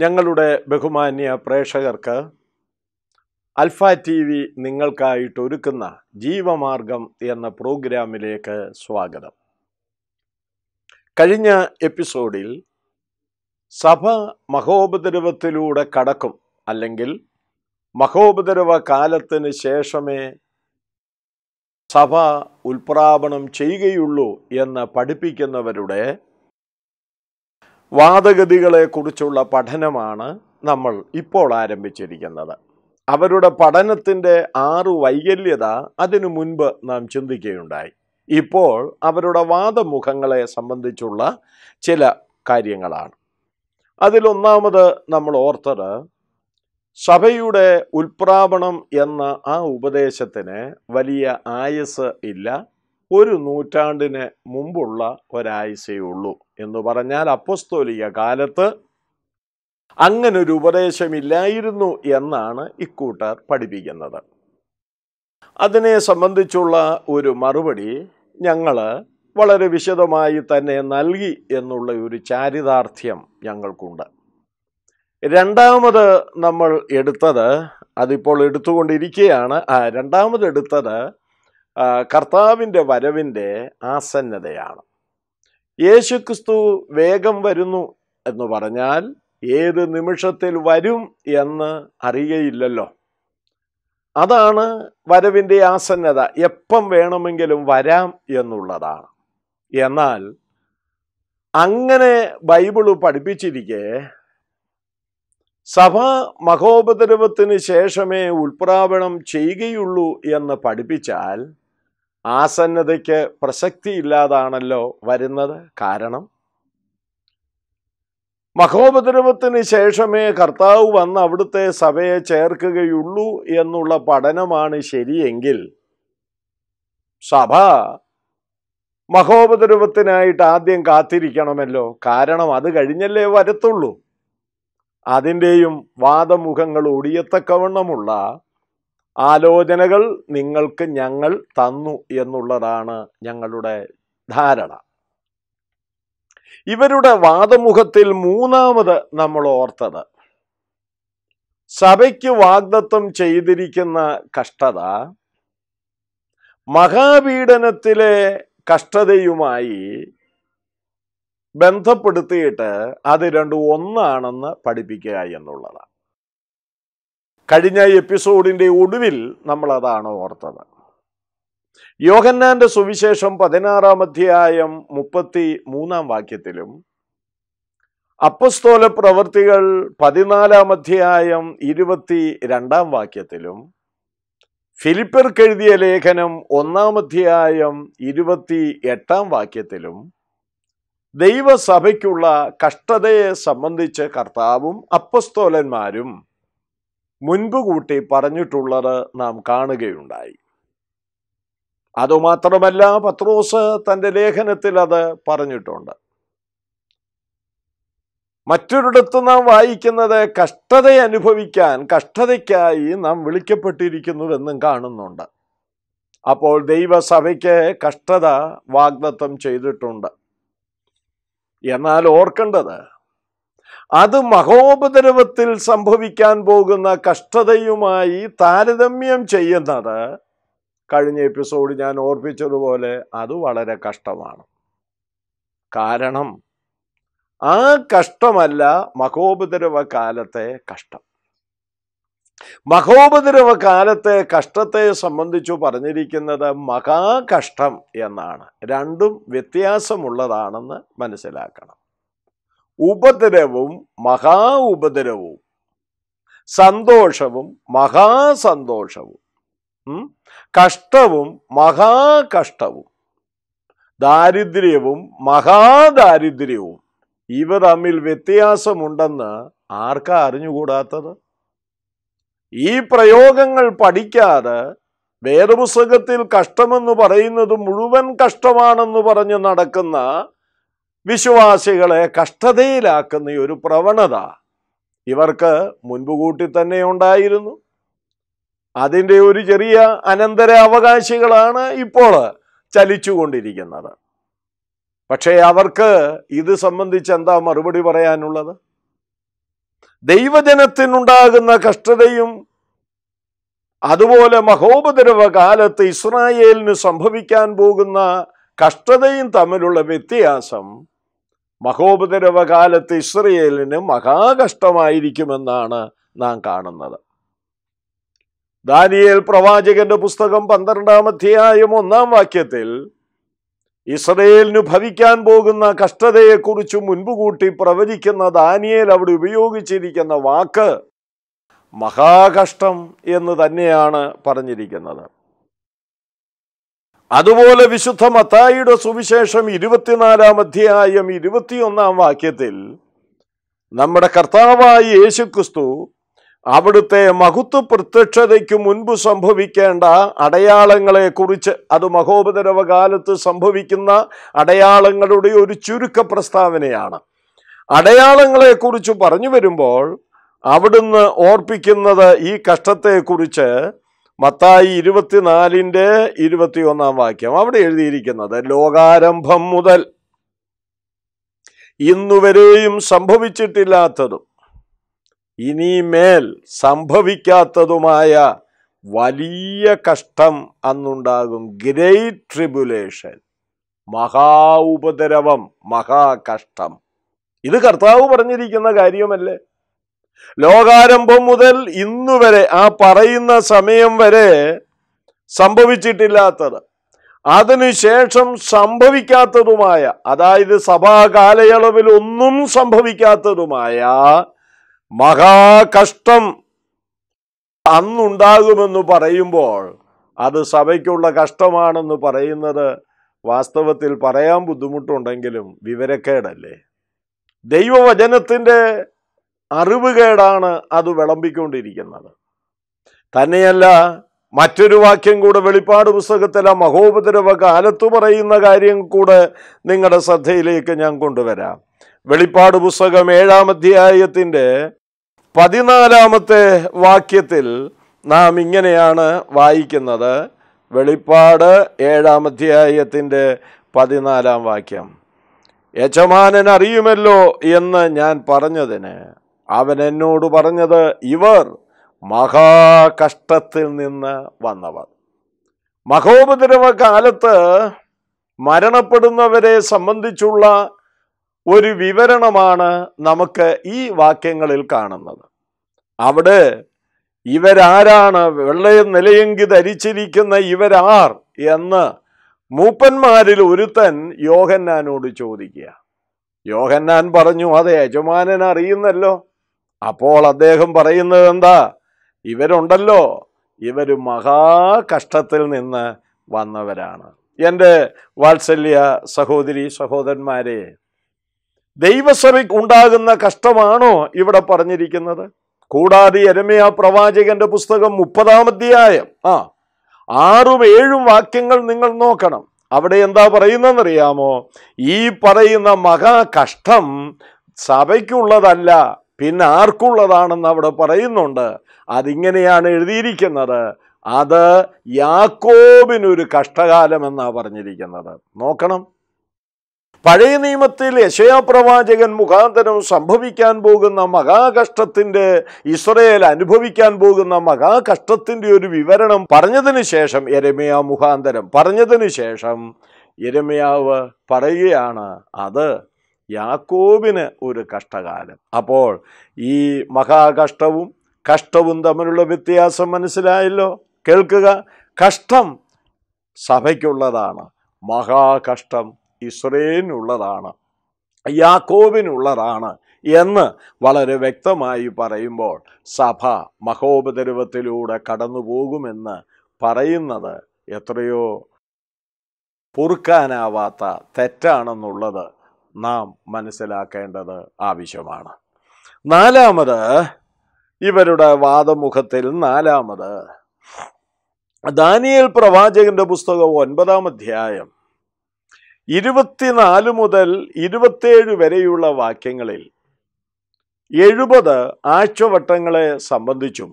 ഞങ്ങളുടെ ബഹുമാന്യ പ്രേക്ഷകർക്ക് അൽഫ ടി വി നിങ്ങൾക്കായിട്ട് ഒരുക്കുന്ന ജീവമാർഗം എന്ന പ്രോഗ്രാമിലേക്ക് സ്വാഗതം കഴിഞ്ഞ എപ്പിസോഡിൽ സഭ മഹോപദ്രവത്തിലൂടെ കടക്കും അല്ലെങ്കിൽ മഹോപദ്രവ കാലത്തിന് ശേഷമേ സഭ ഉൽപ്രാപണം ചെയ്യുകയുള്ളൂ എന്ന് പഠിപ്പിക്കുന്നവരുടെ വാദഗതികളെക്കുറിച്ചുള്ള പഠനമാണ് നമ്മൾ ഇപ്പോൾ ആരംഭിച്ചിരിക്കുന്നത് അവരുടെ പഠനത്തിൻ്റെ ആറ് വൈകല്യത അതിനു മുൻപ് നാം ചിന്തിക്കുകയുണ്ടായി ഇപ്പോൾ അവരുടെ വാദമുഖങ്ങളെ സംബന്ധിച്ചുള്ള ചില കാര്യങ്ങളാണ് അതിലൊന്നാമത് നമ്മൾ ഓർത്തത് സഭയുടെ ഉൽപ്രാപണം എന്ന ആ ഉപദേശത്തിന് വലിയ ആയസ് ഇല്ല ഒരു നൂറ്റാണ്ടിന് മുമ്പുള്ള ഒരായുസേ ഉള്ളൂ എന്ന് പറഞ്ഞാൽ അപ്പസ്തോലിക കാലത്ത് അങ്ങനൊരു ഉപദേശമില്ലായിരുന്നു എന്നാണ് ഇക്കൂട്ടർ പഠിപ്പിക്കുന്നത് അതിനെ സംബന്ധിച്ചുള്ള ഒരു മറുപടി ഞങ്ങൾ വളരെ വിശദമായി തന്നെ നൽകി എന്നുള്ള ഒരു ചാരിതാർത്ഥ്യം ഞങ്ങൾക്കുണ്ട് രണ്ടാമത് നമ്മൾ എടുത്തത് അതിപ്പോൾ എടുത്തുകൊണ്ടിരിക്കുകയാണ് രണ്ടാമത് എടുത്തത് കർത്താവിൻ്റെ വരവിൻ്റെ ആസന്നതയാണ് യേശുക്രിസ്തു വേഗം വരുന്നു എന്ന് പറഞ്ഞാൽ ഏത് നിമിഷത്തിൽ വരും എന്ന് അറിയയില്ലല്ലോ അതാണ് വരവിൻ്റെ ആസന്നത എപ്പം വേണമെങ്കിലും വരാം എന്നുള്ളതാണ് എന്നാൽ അങ്ങനെ ബൈബിള് പഠിപ്പിച്ചിരിക്കെ സഭ മഹോപദ്രവത്തിന് ശേഷമേ ഉൽപ്രാപണം ചെയ്യുകയുള്ളൂ എന്ന് പഠിപ്പിച്ചാൽ ആസന്നതയ്ക്ക് ഇല്ലാതാണല്ലോ വരുന്നത് കാരണം മഹോപദ്രവത്തിന് ശേഷമേ കർത്താവ് വന്ന് അവിടുത്തെ സഭയെ ചേർക്കുകയുള്ളൂ എന്നുള്ള പഠനമാണ് ശരിയെങ്കിൽ സഭ മഹോപദ്രവത്തിനായിട്ട് ആദ്യം കാത്തിരിക്കണമല്ലോ കാരണം അത് കഴിഞ്ഞല്ലേ വരത്തുള്ളൂ അതിൻ്റെയും വാദമുഖങ്ങൾ ഒടിയത്തക്കവണ്ണമുള്ള ആലോചനകൾ നിങ്ങൾക്ക് ഞങ്ങൾ തന്നു എന്നുള്ളതാണ് ഞങ്ങളുടെ ധാരണ ഇവരുടെ വാദമുഖത്തിൽ മൂന്നാമത് നമ്മൾ ഓർത്തത് സഭയ്ക്ക് വാഗ്ദത്തം ചെയ്തിരിക്കുന്ന കഷ്ടത മഹാപീഡനത്തിലെ കഷ്ടതയുമായി ബന്ധപ്പെടുത്തിയിട്ട് അത് രണ്ടും ഒന്നാണെന്ന് പഠിപ്പിക്കുക എന്നുള്ളതാണ് കഴിഞ്ഞ എപ്പിസോഡിൻ്റെ ഒടുവിൽ നമ്മളതാണ് ഓർത്തത് യോഹന്നാൻ്റെ സുവിശേഷം പതിനാറാം അധ്യായം മുപ്പത്തി മൂന്നാം വാക്യത്തിലും അപ്പസ്തോല പ്രവൃത്തികൾ പതിനാലാം അധ്യായം ഇരുപത്തി രണ്ടാം വാക്യത്തിലും ഫിലിപ്പർക്കെഴുതിയ ലേഖനം ഒന്നാം അധ്യായം ഇരുപത്തി എട്ടാം വാക്യത്തിലും ദൈവസഭയ്ക്കുള്ള കഷ്ടതയെ സംബന്ധിച്ച് കർത്താവും അപ്പസ്തോലന്മാരും മുൻപ് കൂട്ടി പറഞ്ഞിട്ടുള്ളത് നാം കാണുകയുണ്ടായി അതുമാത്രമല്ല പത്രോസ് തൻ്റെ ലേഖനത്തിൽ അത് പറഞ്ഞിട്ടുണ്ട് മറ്റൊരിടത്ത് നാം വായിക്കുന്നത് കഷ്ടത അനുഭവിക്കാൻ കഷ്ടതയ്ക്കായി നാം വിളിക്കപ്പെട്ടിരിക്കുന്നുവെന്നും കാണുന്നുണ്ട് അപ്പോൾ ദൈവസഭയ്ക്ക് കഷ്ടത വാഗ്ദത്തം ചെയ്തിട്ടുണ്ട് എന്നാൽ ഓർക്കേണ്ടത് അത് മഹോപദ്രവത്തിൽ സംഭവിക്കാൻ പോകുന്ന കഷ്ടതയുമായി താരതമ്യം ചെയ്യുന്നത് കഴിഞ്ഞ എപ്പിസോഡ് ഞാൻ ഓർപ്പിച്ചതുപോലെ അത് വളരെ കഷ്ടമാണ് കാരണം ആ കഷ്ടമല്ല മഹോപദ്രവ കാലത്തെ കഷ്ടം മഹോപദ്രവ കാലത്തെ കഷ്ടത്തെ സംബന്ധിച്ചു പറഞ്ഞിരിക്കുന്നത് മഹാകഷ്ടം എന്നാണ് രണ്ടും വ്യത്യാസമുള്ളതാണെന്ന് മനസ്സിലാക്കണം ഉപദ്രവവും മഹാ ഉപദ്രവവും സന്തോഷവും മഹാസന്തോഷവും കഷ്ടവും മഹാകഷ്ടവും ദാരിദ്ര്യവും മഹാദാരിദ്ര്യവും ഇവ തമ്മിൽ വ്യത്യാസമുണ്ടെന്ന് ആർക്കാ അറിഞ്ഞുകൂടാത്തത് ഈ പ്രയോഗങ്ങൾ പഠിക്കാതെ വേദപുസ്തകത്തിൽ കഷ്ടമെന്ന് പറയുന്നത് മുഴുവൻ കഷ്ടമാണെന്ന് പറഞ്ഞ് നടക്കുന്ന വിശ്വാസികളെ കഷ്ടതയിലാക്കുന്ന ഒരു പ്രവണത ഇവർക്ക് മുൻപുകൂട്ടി തന്നെ ഉണ്ടായിരുന്നു അതിൻ്റെ ഒരു ചെറിയ അനന്തര അവകാശികളാണ് ഇപ്പോൾ ചലിച്ചുകൊണ്ടിരിക്കുന്നത് പക്ഷേ അവർക്ക് ഇത് സംബന്ധിച്ച് എന്താ മറുപടി പറയാനുള്ളത് ദൈവജനത്തിനുണ്ടാകുന്ന കഷ്ടതയും അതുപോലെ മഹോപദ്രവ കാലത്ത് ഇസ്രായേലിന് സംഭവിക്കാൻ പോകുന്ന കഷ്ടതയും തമ്മിലുള്ള വ്യത്യാസം മഹോപദ്രവകാലത്ത് ഇസ്രയേലിന് മഹാകഷ്ടമായിരിക്കുമെന്നാണ് നാം കാണുന്നത് ദാനിയേൽ പ്രവാചകന്റെ പുസ്തകം പന്ത്രണ്ടാം അധ്യായം ഒന്നാം വാക്യത്തിൽ ഇസ്രയേലിന് ഭവിക്കാൻ പോകുന്ന കഷ്ടതയെക്കുറിച്ച് മുൻപുകൂട്ടി പ്രവചിക്കുന്ന ദാനിയേൽ അവിടെ ഉപയോഗിച്ചിരിക്കുന്ന വാക്ക് മഹാകഷ്ടം എന്ന് തന്നെയാണ് പറഞ്ഞിരിക്കുന്നത് അതുപോലെ വിശുദ്ധ മത്തായിയുടെ സുവിശേഷം ഇരുപത്തിനാലാം അധ്യായം ഇരുപത്തിയൊന്നാം വാക്യത്തിൽ നമ്മുടെ കർത്താവായ യേശു ക്രിസ്തു അവിടുത്തെ മഹത്വ പ്രത്യക്ഷതയ്ക്ക് മുൻപ് സംഭവിക്കേണ്ട അടയാളങ്ങളെക്കുറിച്ച് അത് മഹോപദരവ കാലത്ത് സംഭവിക്കുന്ന അടയാളങ്ങളുടെ ഒരു ചുരുക്ക പ്രസ്താവനയാണ് അടയാളങ്ങളെക്കുറിച്ച് പറഞ്ഞു വരുമ്പോൾ അവിടുന്ന് ഓർപ്പിക്കുന്നത് ഈ കഷ്ടത്തെക്കുറിച്ച് മത്തായി ഇരുപത്തിനാലിൻ്റെ ഇരുപത്തിയൊന്നാം വാക്യം അവിടെ എഴുതിയിരിക്കുന്നത് ലോകാരംഭം മുതൽ ഇന്നുവരെയും സംഭവിച്ചിട്ടില്ലാത്തതും ഇനിമേൽ സംഭവിക്കാത്തതുമായ വലിയ കഷ്ടം അന്നുണ്ടാകും ഗ്രേറ്റ് ട്രിബുലേഷൻ മഹാ ഉപദ്രവം മഹാകഷ്ടം ഇത് കർത്താവ് പറഞ്ഞിരിക്കുന്ന കാര്യമല്ലേ ലോകാരംഭം മുതൽ ഇന്നുവരെ ആ പറയുന്ന സമയം വരെ സംഭവിച്ചിട്ടില്ലാത്തത് അതിനുശേഷം സംഭവിക്കാത്തതുമായ അതായത് സഭാ കാലയളവിൽ ഒന്നും സംഭവിക്കാത്തതുമായ മഹാകഷ്ടം അന്നുണ്ടാകുമെന്ന് പറയുമ്പോൾ അത് സഭയ്ക്കുള്ള കഷ്ടമാണെന്ന് പറയുന്നത് വാസ്തവത്തിൽ പറയാൻ ബുദ്ധിമുട്ടുണ്ടെങ്കിലും വിവരക്കേടല്ലേ ദൈവവചനത്തിൻ്റെ അറിവുകേടാണ് അത് വിളമ്പിക്കൊണ്ടിരിക്കുന്നത് തന്നെയല്ല മറ്റൊരു വാക്യം കൂടെ വെളിപ്പാട് പുസ്തകത്തിലെ മഹോപദ്രവ കാലത്ത് പറയുന്ന കാര്യം കൂടെ നിങ്ങളുടെ ശ്രദ്ധയിലേക്ക് ഞാൻ കൊണ്ടുവരാം വെളിപ്പാട് പുസ്തകം ഏഴാം അധ്യായത്തിൻ്റെ പതിനാലാമത്തെ വാക്യത്തിൽ നാം ഇങ്ങനെയാണ് വായിക്കുന്നത് വെളിപ്പാട് ഏഴാം അധ്യായത്തിൻ്റെ പതിനാലാം വാക്യം യജമാനൻ അറിയുമല്ലോ എന്ന് ഞാൻ പറഞ്ഞതിന് അവൻ എന്നോട് പറഞ്ഞത് ഇവർ മഹാകഷ്ടത്തിൽ നിന്ന് വന്നവർ മഹോപദ്രവ കാലത്ത് മരണപ്പെടുന്നവരെ സംബന്ധിച്ചുള്ള ഒരു വിവരണമാണ് നമുക്ക് ഈ വാക്യങ്ങളിൽ കാണുന്നത് അവിടെ ഇവരാരാണ് വെള്ളയും നിലയെങ്കി ധരിച്ചിരിക്കുന്ന ഇവരാർ എന്ന് മൂപ്പന്മാരിൽ ഒരുത്തൻ യോഹന്നാനോട് ചോദിക്കുക യോഹന്നാൻ പറഞ്ഞു അതെ യജമാനൻ അറിയുന്നല്ലോ അപ്പോൾ അദ്ദേഹം പറയുന്നത് എന്താ ഇവരുണ്ടല്ലോ ഇവർ മഹാകഷ്ടത്തിൽ നിന്ന് വന്നവരാണ് എൻ്റെ വാത്സല്യ സഹോദരി സഹോദരന്മാരെ ദൈവസഭയ്ക്ക് ഉണ്ടാകുന്ന കഷ്ടമാണോ ഇവിടെ പറഞ്ഞിരിക്കുന്നത് കൂടാതെ എരമയ പ്രവാചകന്റെ പുസ്തകം മുപ്പതാമധ്യായം ആ ആറും ഏഴും വാക്യങ്ങൾ നിങ്ങൾ നോക്കണം അവിടെ എന്താ പറയുന്നതെന്നറിയാമോ ഈ പറയുന്ന മഹാകഷ്ടം സഭയ്ക്കുള്ളതല്ല പിന്നെ ആർക്കുള്ളതാണെന്ന് അവിടെ പറയുന്നുണ്ട് അതിങ്ങനെയാണ് എഴുതിയിരിക്കുന്നത് അത് യാക്കോബിനൊരു എന്നാണ് പറഞ്ഞിരിക്കുന്നത് നോക്കണം പഴയ നിയമത്തിൽ യശയാപ്രവാചകൻ മുഖാന്തരം സംഭവിക്കാൻ പോകുന്ന മഹാകഷ്ടത്തിൻ്റെ ഇസ്രയേൽ അനുഭവിക്കാൻ പോകുന്ന മഹാകഷ്ടത്തിൻ്റെ ഒരു വിവരണം പറഞ്ഞതിന് ശേഷം എരമയ മുഖാന്തരം പറഞ്ഞതിന് ശേഷം എരമയാവ് പറയുകയാണ് അത് യാക്കോബിന് ഒരു കഷ്ടകാലം അപ്പോൾ ഈ മഹാകഷ്ടവും കഷ്ടവും തമ്മിലുള്ള വ്യത്യാസം മനസ്സിലായല്ലോ കേൾക്കുക കഷ്ടം സഭയ്ക്കുള്ളതാണ് മഹാകഷ്ടം ഇസ്രേലിനുള്ളതാണ് യാക്കോബിനുള്ളതാണ് എന്ന് വളരെ വ്യക്തമായി പറയുമ്പോൾ സഭ മഹോപദ്രവത്തിലൂടെ കടന്നു പോകുമെന്ന് പറയുന്നത് എത്രയോ പൊറുക്കാനാവാത്ത തെറ്റാണെന്നുള്ളത് നാം മനസ്സിലാക്കേണ്ടത് ആവശ്യമാണ് നാലാമത് ഇവരുടെ വാദമുഖത്തിൽ നാലാമത് ദാനിയൽ പ്രവാചകന്റെ പുസ്തകം ഒൻപതാം അധ്യായം ഇരുപത്തിനാല് മുതൽ ഇരുപത്തേഴ് വരെയുള്ള വാക്യങ്ങളിൽ എഴുപത് ആഴ്ചവട്ടങ്ങളെ സംബന്ധിച്ചും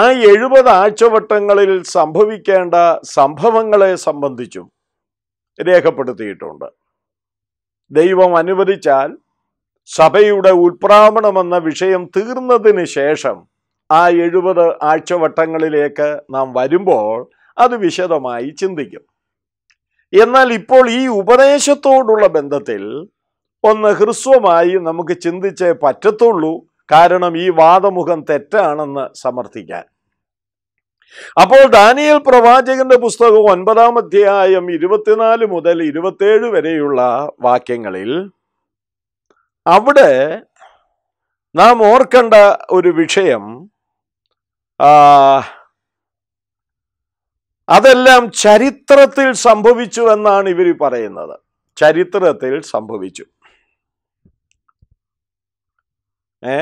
ആ എഴുപത് ആഴ്ചവട്ടങ്ങളിൽ സംഭവിക്കേണ്ട സംഭവങ്ങളെ സംബന്ധിച്ചും രേഖപ്പെടുത്തിയിട്ടുണ്ട് ദൈവം അനുവദിച്ചാൽ സഭയുടെ ഉത്പ്രാവണമെന്ന വിഷയം തീർന്നതിന് ശേഷം ആ എഴുപത് ആഴ്ചവട്ടങ്ങളിലേക്ക് നാം വരുമ്പോൾ അത് വിശദമായി ചിന്തിക്കും എന്നാൽ ഇപ്പോൾ ഈ ഉപദേശത്തോടുള്ള ബന്ധത്തിൽ ഒന്ന് ഹ്രസ്വമായി നമുക്ക് ചിന്തിച്ചേ പറ്റത്തുള്ളൂ കാരണം ഈ വാദമുഖം തെറ്റാണെന്ന് സമർത്ഥിക്കാൻ അപ്പോൾ ദാനിയൽ പ്രവാചകന്റെ പുസ്തകം ഒൻപതാം അധ്യായം ഇരുപത്തിനാല് മുതൽ ഇരുപത്തേഴ് വരെയുള്ള വാക്യങ്ങളിൽ അവിടെ നാം ഓർക്കേണ്ട ഒരു വിഷയം അതെല്ലാം ചരിത്രത്തിൽ സംഭവിച്ചു എന്നാണ് ഇവർ പറയുന്നത് ചരിത്രത്തിൽ സംഭവിച്ചു ഏ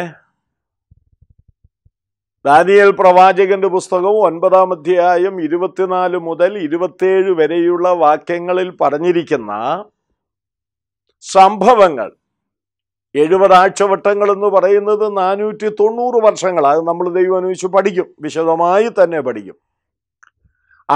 ദാനിയൽ പ്രവാചകന്റെ പുസ്തകം ഒൻപതാം അധ്യായം ഇരുപത്തിനാല് മുതൽ ഇരുപത്തേഴ് വരെയുള്ള വാക്യങ്ങളിൽ പറഞ്ഞിരിക്കുന്ന സംഭവങ്ങൾ എഴുപതാഴ്ചവട്ടങ്ങൾ ആഴ്ചവട്ടങ്ങൾ എന്ന് പറയുന്നത് നാനൂറ്റി തൊണ്ണൂറ് വർഷങ്ങൾ അത് നമ്മൾ ദൈവം അനുവദിച്ച് പഠിക്കും വിശദമായി തന്നെ പഠിക്കും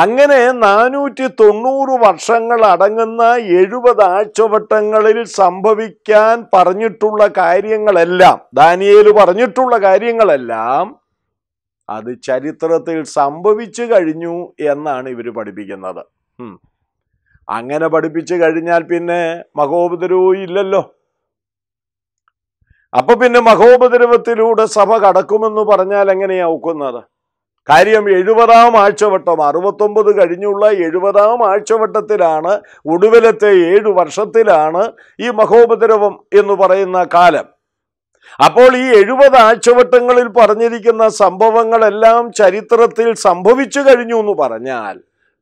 അങ്ങനെ നാനൂറ്റി തൊണ്ണൂറ് വർഷങ്ങൾ അടങ്ങുന്ന എഴുപതാഴ്ചവട്ടങ്ങളിൽ ആഴ്ചവട്ടങ്ങളിൽ സംഭവിക്കാൻ പറഞ്ഞിട്ടുള്ള കാര്യങ്ങളെല്ലാം ദാനിയേൽ പറഞ്ഞിട്ടുള്ള കാര്യങ്ങളെല്ലാം അത് ചരിത്രത്തിൽ സംഭവിച്ചു കഴിഞ്ഞു എന്നാണ് ഇവർ പഠിപ്പിക്കുന്നത് അങ്ങനെ പഠിപ്പിച്ചു കഴിഞ്ഞാൽ പിന്നെ മഹോപദ്രവവും ഇല്ലല്ലോ അപ്പൊ പിന്നെ മഹോപദ്രവത്തിലൂടെ സഭ കടക്കുമെന്ന് പറഞ്ഞാൽ എങ്ങനെയാ ഒക്കുന്നത് കാര്യം എഴുപതാം ആഴ്ചവട്ടം അറുപത്തൊമ്പത് കഴിഞ്ഞുള്ള എഴുപതാം ആഴ്ചവട്ടത്തിലാണ് ഒടുവിലത്തെ ഏഴു വർഷത്തിലാണ് ഈ മഹോപദ്രവം എന്ന് പറയുന്ന കാലം അപ്പോൾ ഈ എഴുപത് ആഴ്ചവട്ടങ്ങളിൽ പറഞ്ഞിരിക്കുന്ന സംഭവങ്ങളെല്ലാം ചരിത്രത്തിൽ സംഭവിച്ചു കഴിഞ്ഞു എന്ന് പറഞ്ഞാൽ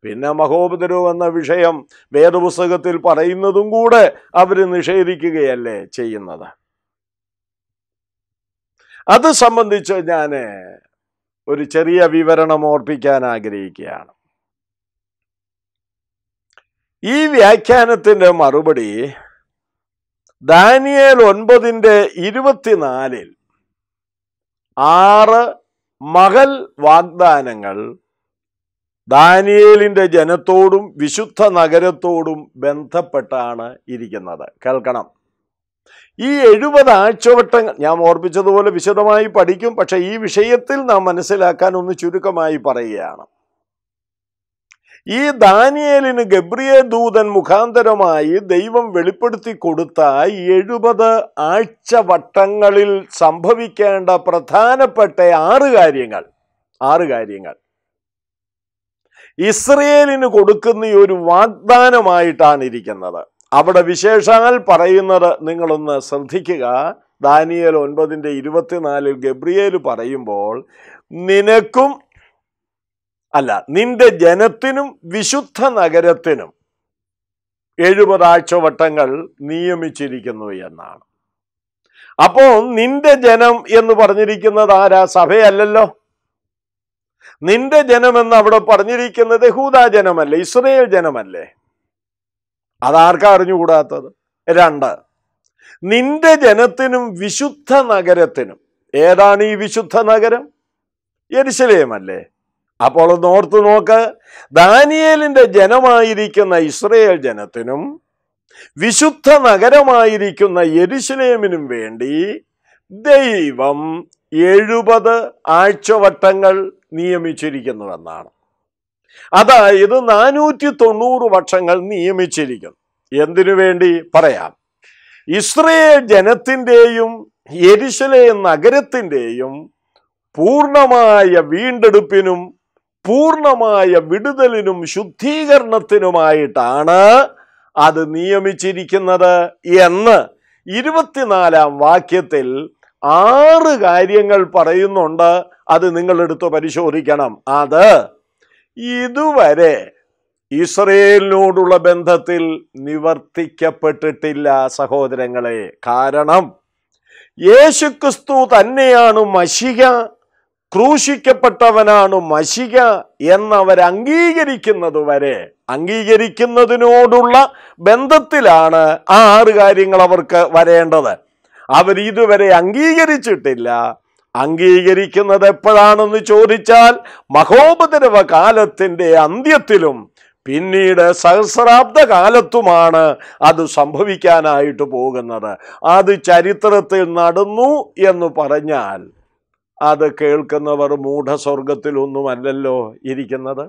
പിന്നെ മഹോപദ്രവം എന്ന വിഷയം വേദപുസ്തകത്തിൽ പറയുന്നതും കൂടെ അവർ നിഷേധിക്കുകയല്ലേ ചെയ്യുന്നത് അത് സംബന്ധിച്ച് ഞാൻ ഒരു ചെറിയ വിവരണം ഓർപ്പിക്കാൻ ആഗ്രഹിക്കുകയാണ് ഈ വ്യാഖ്യാനത്തിൻ്റെ മറുപടി ദാനിയേൽ ഒൻപതിൻ്റെ ഇരുപത്തിനാലിൽ ആറ് മകൽ വാഗ്ദാനങ്ങൾ ദാനിയേലിൻ്റെ ജനത്തോടും വിശുദ്ധ നഗരത്തോടും ബന്ധപ്പെട്ടാണ് ഇരിക്കുന്നത് കേൾക്കണം ഈ എഴുപത് ആഴ്ചവട്ടങ്ങൾ ഞാൻ ഓർപ്പിച്ചതുപോലെ വിശദമായി പഠിക്കും പക്ഷേ ഈ വിഷയത്തിൽ നാം മനസ്സിലാക്കാൻ ഒന്ന് ചുരുക്കമായി പറയുകയാണ് ഈ ദാനിയേലിന് ഗബ്രിയ ദൂതൻ മുഖാന്തരമായി ദൈവം വെളിപ്പെടുത്തി കൊടുത്ത എഴുപത് ആഴ്ച വട്ടങ്ങളിൽ സംഭവിക്കേണ്ട പ്രധാനപ്പെട്ട ആറ് കാര്യങ്ങൾ ആറ് കാര്യങ്ങൾ ഇസ്രയേലിന് കൊടുക്കുന്ന ഒരു വാഗ്ദാനമായിട്ടാണ് ഇരിക്കുന്നത് അവിടെ വിശേഷങ്ങൾ പറയുന്നത് നിങ്ങളൊന്ന് ശ്രദ്ധിക്കുക ദാനിയേൽ ഒൻപതിൻ്റെ ഇരുപത്തിനാലിൽ ഗബ്രിയേൽ പറയുമ്പോൾ നിനക്കും അല്ല നിന്റെ ജനത്തിനും വിശുദ്ധ നഗരത്തിനും എഴുപതാഴ്ചവട്ടങ്ങൾ നിയമിച്ചിരിക്കുന്നു എന്നാണ് അപ്പോൾ നിന്റെ ജനം എന്ന് പറഞ്ഞിരിക്കുന്നത് ആരാ സഭയല്ലോ നിന്റെ ജനമെന്ന് അവിടെ പറഞ്ഞിരിക്കുന്നത് ഹൂദാ ജനമല്ലേ ഇസ്രയേൽ ജനമല്ലേ അതാർക്കാ അറിഞ്ഞുകൂടാത്തത് രണ്ട് നിന്റെ ജനത്തിനും വിശുദ്ധ നഗരത്തിനും ഏതാണ് ഈ വിശുദ്ധ നഗരം എരിശലേമല്ലേ അപ്പോൾ ഓർത്തു നോക്ക് ദാനിയേലിൻ്റെ ജനമായിരിക്കുന്ന ഇസ്രയേൽ ജനത്തിനും വിശുദ്ധ നഗരമായിരിക്കുന്ന യരുസലേമിനും വേണ്ടി ദൈവം എഴുപത് ആഴ്ചവട്ടങ്ങൾ നിയമിച്ചിരിക്കുന്നുവെന്നാണ് അതായത് നാനൂറ്റി തൊണ്ണൂറ് വർഷങ്ങൾ നിയമിച്ചിരിക്കുന്നു എന്തിനു വേണ്ടി പറയാം ഇസ്രയേൽ ജനത്തിൻ്റെയും യെരുശലേം നഗരത്തിൻ്റെയും പൂർണ്ണമായ വീണ്ടെടുപ്പിനും പൂർണ്ണമായ വിടുതലിനും ശുദ്ധീകരണത്തിനുമായിട്ടാണ് അത് നിയമിച്ചിരിക്കുന്നത് എന്ന് ഇരുപത്തിനാലാം വാക്യത്തിൽ ആറ് കാര്യങ്ങൾ പറയുന്നുണ്ട് അത് നിങ്ങളെടുത്ത് പരിശോധിക്കണം അത് ഇതുവരെ ഇസ്രയേലിനോടുള്ള ബന്ധത്തിൽ നിവർത്തിക്കപ്പെട്ടിട്ടില്ല സഹോദരങ്ങളെ കാരണം യേശുക്രിസ്തു തന്നെയാണ് മഷിക ക്രൂശിക്കപ്പെട്ടവനാണ് മശിക എന്നവർ അംഗീകരിക്കുന്നത് വരെ അംഗീകരിക്കുന്നതിനോടുള്ള ബന്ധത്തിലാണ് ആ ആറ് കാര്യങ്ങൾ അവർക്ക് വരേണ്ടത് അവർ ഇതുവരെ അംഗീകരിച്ചിട്ടില്ല അംഗീകരിക്കുന്നത് എപ്പോഴാണെന്ന് ചോദിച്ചാൽ മഹോപദ്രവ കാലത്തിൻ്റെ അന്ത്യത്തിലും പിന്നീട് സഹസ്രാബ്ദ കാലത്തുമാണ് അത് സംഭവിക്കാനായിട്ട് പോകുന്നത് അത് ചരിത്രത്തിൽ നടന്നു എന്ന് പറഞ്ഞാൽ അത് കേൾക്കുന്നവർ മൂഢസ്വർഗത്തിലൊന്നുമല്ലല്ലോ ഇരിക്കുന്നത്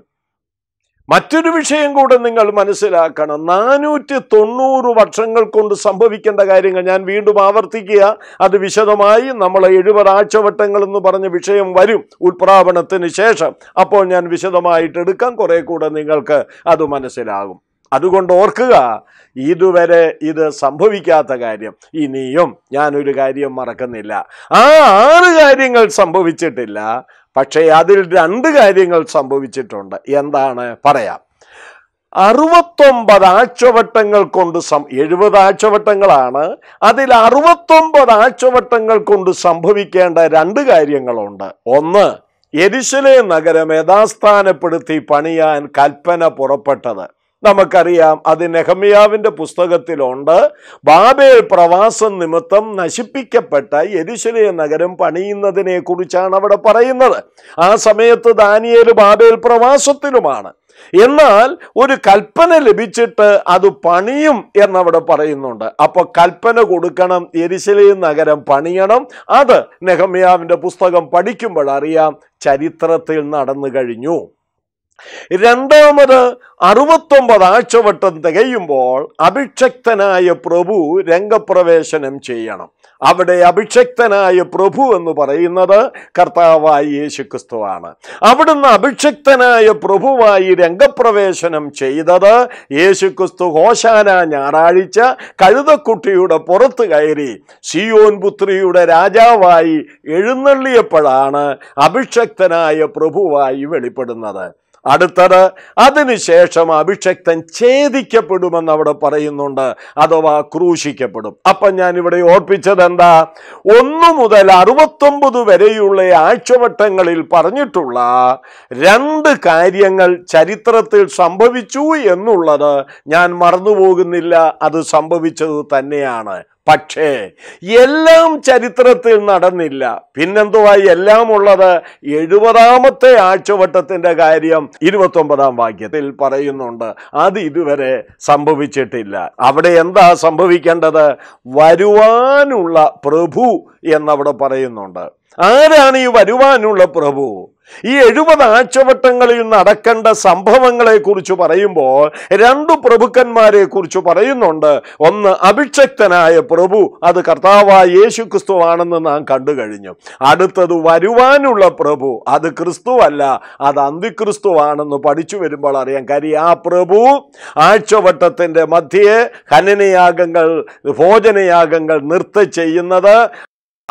മറ്റൊരു വിഷയം കൂടെ നിങ്ങൾ മനസ്സിലാക്കണം നാനൂറ്റി തൊണ്ണൂറ് വർഷങ്ങൾ കൊണ്ട് സംഭവിക്കേണ്ട കാര്യങ്ങൾ ഞാൻ വീണ്ടും ആവർത്തിക്കുക അത് വിശദമായി നമ്മൾ എഴുപത് ആഴ്ചവട്ടങ്ങൾ എന്ന് പറഞ്ഞ വിഷയം വരും ഉത്പ്രാവണത്തിന് ശേഷം അപ്പോൾ ഞാൻ വിശദമായിട്ട് എടുക്കാം കുറെ കൂടെ നിങ്ങൾക്ക് അത് മനസ്സിലാകും അതുകൊണ്ട് ഓർക്കുക ഇതുവരെ ഇത് സംഭവിക്കാത്ത കാര്യം ഇനിയും ഞാനൊരു കാര്യം മറക്കുന്നില്ല ആ ആറ് കാര്യങ്ങൾ സംഭവിച്ചിട്ടില്ല പക്ഷേ അതിൽ രണ്ട് കാര്യങ്ങൾ സംഭവിച്ചിട്ടുണ്ട് എന്താണ് പറയാം അറുപത്തൊമ്പത് ആഴ്ചവട്ടങ്ങൾ കൊണ്ട് സം എഴുപത് ആഴ്ചവട്ടങ്ങളാണ് അതിൽ അറുപത്തൊമ്പത് ആഴ്ചവട്ടങ്ങൾ കൊണ്ട് സംഭവിക്കേണ്ട രണ്ട് കാര്യങ്ങളുണ്ട് ഒന്ന് എരിശിലെ നഗരം യഥാസ്ഥാനപ്പെടുത്തി പണിയാൻ കൽപ്പന പുറപ്പെട്ടത് നമുക്കറിയാം അത് നെഹമ്യാവിൻ്റെ പുസ്തകത്തിലുണ്ട് ബാബേൽ പ്രവാസം നിമിത്തം നശിപ്പിക്കപ്പെട്ട യരിശലിയ നഗരം പണിയുന്നതിനെ കുറിച്ചാണ് അവിടെ പറയുന്നത് ആ സമയത്ത് ദാനിയേൽ ബാബേൽ പ്രവാസത്തിലുമാണ് എന്നാൽ ഒരു കൽപ്പന ലഭിച്ചിട്ട് അത് പണിയും എന്നവിടെ പറയുന്നുണ്ട് അപ്പോൾ കൽപ്പന കൊടുക്കണം എരിശലയും നഗരം പണിയണം അത് നെഹമ്യാവിന്റെ പുസ്തകം പഠിക്കുമ്പോൾ അറിയാം ചരിത്രത്തിൽ നടന്നു കഴിഞ്ഞു രണ്ടാമത് അറുപത്തൊമ്പത് ആഴ്ചവട്ടം തികയുമ്പോൾ അഭിഷക്തനായ പ്രഭു രംഗപ്രവേശനം ചെയ്യണം അവിടെ അഭിഷക്തനായ പ്രഭു എന്ന് പറയുന്നത് കർത്താവായി യേശു ക്രിസ്തുവാണ് അവിടുന്ന് അഭിഷക്തനായ പ്രഭുവായി രംഗപ്രവേശനം ചെയ്തത് യേശു ക്രിസ്തു ഹോശാന ഞായറാഴ്ച കഴുതക്കുട്ടിയുടെ പുറത്ത് കയറി സിയോൻ പുത്രിയുടെ രാജാവായി എഴുന്നള്ളിയപ്പോഴാണ് അഭിഷക്തനായ പ്രഭുവായി വെളിപ്പെടുന്നത് അടുത്തത് അതിനുശേഷം അഭിഷക്തൻ ഛേദിക്കപ്പെടുമെന്ന് അവിടെ പറയുന്നുണ്ട് അഥവാ ക്രൂശിക്കപ്പെടും അപ്പൊ ഞാൻ ഇവിടെ ഓർപ്പിച്ചത് എന്താ ഒന്നു മുതൽ അറുപത്തൊമ്പത് വരെയുള്ള ആഴ്ചവട്ടങ്ങളിൽ പറഞ്ഞിട്ടുള്ള രണ്ട് കാര്യങ്ങൾ ചരിത്രത്തിൽ സംഭവിച്ചു എന്നുള്ളത് ഞാൻ മറന്നുപോകുന്നില്ല അത് സംഭവിച്ചത് തന്നെയാണ് പക്ഷേ എല്ലാം ചരിത്രത്തിൽ നടന്നില്ല പിന്നെന്തുവായി എല്ലാം ഉള്ളത് എഴുപതാമത്തെ ആഴ്ചവട്ടത്തിന്റെ കാര്യം ഒമ്പതാം വാക്യത്തിൽ പറയുന്നുണ്ട് അത് ഇതുവരെ സംഭവിച്ചിട്ടില്ല അവിടെ എന്താ സംഭവിക്കേണ്ടത് വരുവാനുള്ള പ്രഭു എന്നവിടെ പറയുന്നുണ്ട് ആരാണ് ഈ വരുവാനുള്ള പ്രഭു ഈ എഴുപത് ആഴ്ചവട്ടങ്ങളിൽ നടക്കേണ്ട സംഭവങ്ങളെക്കുറിച്ച് പറയുമ്പോൾ രണ്ടു പ്രഭുക്കന്മാരെ കുറിച്ച് പറയുന്നുണ്ട് ഒന്ന് അഭിഷക്തനായ പ്രഭു അത് കർത്താവായ യേശു ക്രിസ്തു ആണെന്ന് നാം കണ്ടു കഴിഞ്ഞു അടുത്തത് വരുവാനുള്ള പ്രഭു അത് ക്രിസ്തുവല്ല അത് അന്തിക്രിസ്തു ആണെന്ന് പഠിച്ചു വരുമ്പോൾ അറിയാം കാര്യം ആ പ്രഭു ആഴ്ചവട്ടത്തിൻ്റെ മധ്യേ ഖനനയാഗങ്ങൾ ഭോജനയാഗങ്ങൾ നിർത്ത ചെയ്യുന്നത്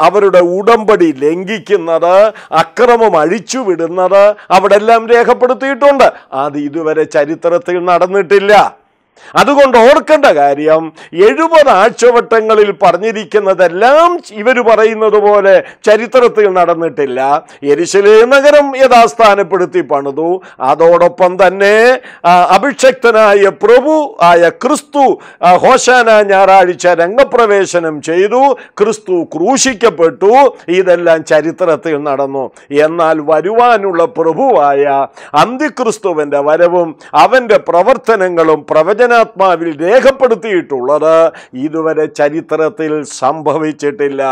അവരുടെ ഉടമ്പടി ലംഘിക്കുന്നത് അക്രമം അഴിച്ചുവിടുന്നത് അവിടെ എല്ലാം രേഖപ്പെടുത്തിയിട്ടുണ്ട് അത് ഇതുവരെ ചരിത്രത്തിൽ നടന്നിട്ടില്ല അതുകൊണ്ട് ഓർക്കേണ്ട കാര്യം എഴുപത് ആഴ്ചവട്ടങ്ങളിൽ പറഞ്ഞിരിക്കുന്നതെല്ലാം ഇവർ പറയുന്നത് പോലെ ചരിത്രത്തിൽ നടന്നിട്ടില്ല എരിശിലേ നഗരം യഥാസ്ഥാനപ്പെടുത്തി പണിതു അതോടൊപ്പം തന്നെ അഭിഷക്തനായ പ്രഭു ആയ ക്രിസ്തു ഹോശാന ഞായറാഴ്ച രംഗപ്രവേശനം ചെയ്തു ക്രിസ്തു ക്രൂശിക്കപ്പെട്ടു ഇതെല്ലാം ചരിത്രത്തിൽ നടന്നു എന്നാൽ വരുവാനുള്ള പ്രഭുവായ അന്തിക്രിസ്തുവിൻ്റെ വരവും അവൻ്റെ പ്രവർത്തനങ്ങളും പ്രവചന വചനാത്മാവിൽ രേഖപ്പെടുത്തിയിട്ടുള്ളത് ഇതുവരെ ചരിത്രത്തിൽ സംഭവിച്ചിട്ടില്ല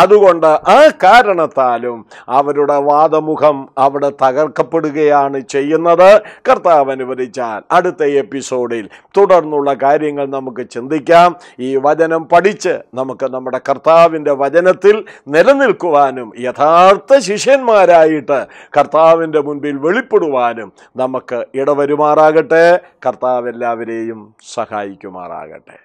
അതുകൊണ്ട് ആ കാരണത്താലും അവരുടെ വാദമുഖം അവിടെ തകർക്കപ്പെടുകയാണ് ചെയ്യുന്നത് കർത്താവ് അനുവദിച്ചാൽ അടുത്ത എപ്പിസോഡിൽ തുടർന്നുള്ള കാര്യങ്ങൾ നമുക്ക് ചിന്തിക്കാം ഈ വചനം പഠിച്ച് നമുക്ക് നമ്മുടെ കർത്താവിൻ്റെ വചനത്തിൽ നിലനിൽക്കുവാനും യഥാർത്ഥ ശിഷ്യന്മാരായിട്ട് കർത്താവിൻ്റെ മുൻപിൽ വെളിപ്പെടുവാനും നമുക്ക് ഇടവരുമാറാകട്ടെ കർത്താവ് എല്ലാവരെയും എല്ലാവരെയും സഹായിക്കുമാറാകട്ടെ